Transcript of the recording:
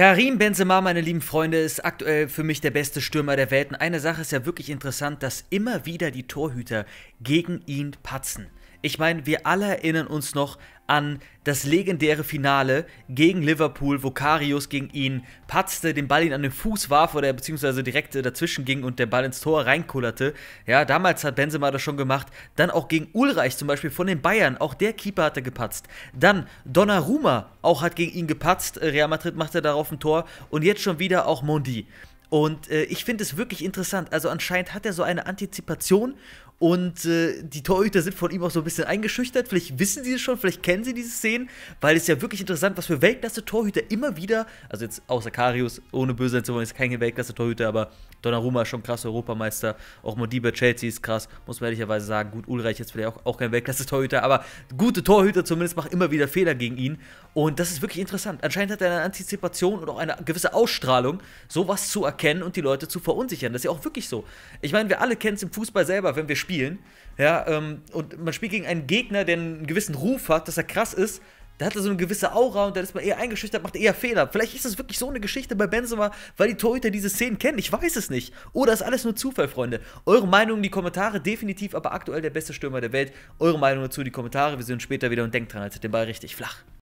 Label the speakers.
Speaker 1: Karim Benzema, meine lieben Freunde, ist aktuell für mich der beste Stürmer der Welt. Und eine Sache ist ja wirklich interessant, dass immer wieder die Torhüter gegen ihn patzen. Ich meine, wir alle erinnern uns noch an das legendäre Finale gegen Liverpool, wo Karius gegen ihn patzte, den Ball ihn an den Fuß warf oder beziehungsweise direkt äh, dazwischen ging und der Ball ins Tor reinkullerte. Ja, damals hat Benzema das schon gemacht. Dann auch gegen Ulreich zum Beispiel von den Bayern, auch der Keeper hatte gepatzt. Dann Donnarumma auch hat gegen ihn gepatzt. Äh, Real Madrid machte darauf ein Tor und jetzt schon wieder auch Mondi. Und äh, ich finde es wirklich interessant. Also anscheinend hat er so eine Antizipation und äh, die Torhüter sind von ihm auch so ein bisschen eingeschüchtert. Vielleicht wissen sie es schon, vielleicht kennen sie diese Szenen, weil es ja wirklich interessant, was für Weltklasse-Torhüter immer wieder, also jetzt außer Karius, ohne böse zu wollen, ist kein Weltklasse-Torhüter, aber Donnarumma ist schon krass Europameister, auch Modiba Chelsea ist krass, muss man ehrlicherweise sagen. Gut, Ulreich jetzt vielleicht auch, auch kein Weltklasse-Torhüter, aber gute Torhüter zumindest machen immer wieder Fehler gegen ihn. Und das ist wirklich interessant. Anscheinend hat er eine Antizipation und auch eine gewisse Ausstrahlung, sowas zu erkennen und die Leute zu verunsichern. Das ist ja auch wirklich so. Ich meine, wir alle kennen es im Fußball selber, wenn wir spielen spielen. Ja, ähm, und man spielt gegen einen Gegner, der einen gewissen Ruf hat, dass er krass ist. Da hat er so eine gewisse Aura und dann ist man eher eingeschüchtert, macht eher Fehler. Vielleicht ist das wirklich so eine Geschichte bei Benzema, weil die Torhüter diese Szenen kennen. Ich weiß es nicht. Oder ist alles nur Zufall, Freunde? Eure Meinung in die Kommentare. Definitiv aber aktuell der beste Stürmer der Welt. Eure Meinung dazu in die Kommentare. Wir sehen uns später wieder und denkt dran, haltet den Ball richtig flach.